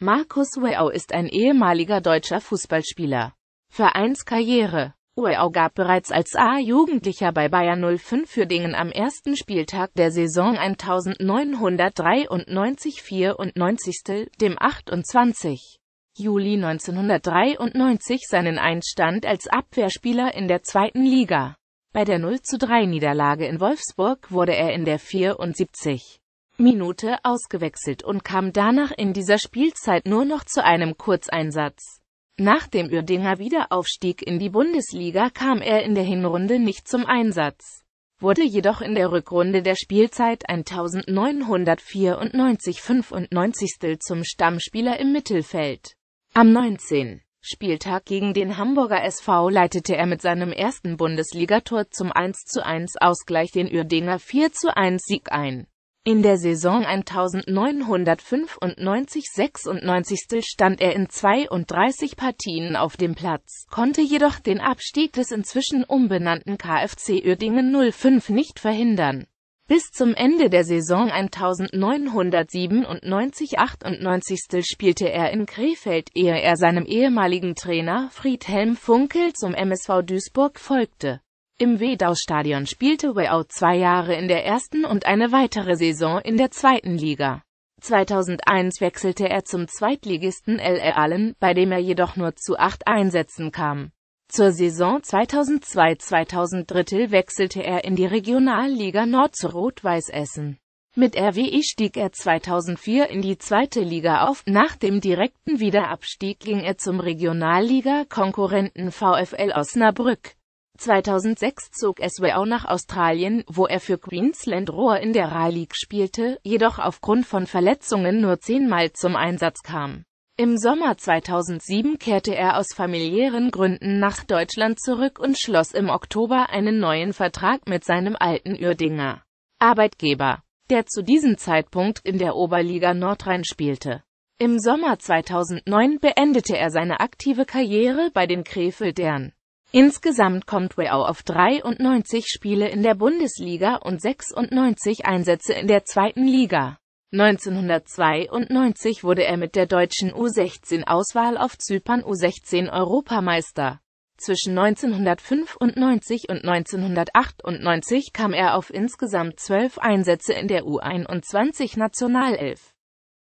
Markus Weau ist ein ehemaliger deutscher Fußballspieler. Vereinskarriere Weau gab bereits als A-Jugendlicher bei Bayern 05 für Dingen am ersten Spieltag der Saison 1993-94, dem 28. Juli 1993 seinen Einstand als Abwehrspieler in der zweiten Liga. Bei der 0 3 Niederlage in Wolfsburg wurde er in der 74. Minute ausgewechselt und kam danach in dieser Spielzeit nur noch zu einem Kurzeinsatz. Nach dem Uerdinger Wiederaufstieg in die Bundesliga kam er in der Hinrunde nicht zum Einsatz, wurde jedoch in der Rückrunde der Spielzeit 1994-95 zum Stammspieler im Mittelfeld. Am 19. Spieltag gegen den Hamburger SV leitete er mit seinem ersten Bundesligator zum 1 1 Ausgleich den Uerdinger 1 Sieg ein. In der Saison 1995-96 stand er in 32 Partien auf dem Platz, konnte jedoch den Abstieg des inzwischen umbenannten KFC Uerdingen 05 nicht verhindern. Bis zum Ende der Saison 1997-98 spielte er in Krefeld, ehe er seinem ehemaligen Trainer Friedhelm Funkel zum MSV Duisburg folgte im Wedau-Stadion spielte Weau zwei Jahre in der ersten und eine weitere Saison in der zweiten Liga. 2001 wechselte er zum Zweitligisten L.A. Allen, bei dem er jedoch nur zu acht Einsätzen kam. Zur Saison 2002-2003 wechselte er in die Regionalliga Nord zu Rot-Weiß Essen. Mit RWI e stieg er 2004 in die zweite Liga auf, nach dem direkten Wiederabstieg ging er zum Regionalliga-Konkurrenten VfL Osnabrück. 2006 zog SWO nach Australien, wo er für Queensland Rohr in der League spielte, jedoch aufgrund von Verletzungen nur zehnmal zum Einsatz kam. Im Sommer 2007 kehrte er aus familiären Gründen nach Deutschland zurück und schloss im Oktober einen neuen Vertrag mit seinem alten Uerdinger Arbeitgeber, der zu diesem Zeitpunkt in der Oberliga Nordrhein spielte. Im Sommer 2009 beendete er seine aktive Karriere bei den Krefeldern. Insgesamt kommt Weau auf 93 Spiele in der Bundesliga und 96 Einsätze in der zweiten Liga. 1992 wurde er mit der deutschen U16-Auswahl auf Zypern U16 Europameister. Zwischen 1995 und 1998 kam er auf insgesamt zwölf Einsätze in der U21-Nationalelf.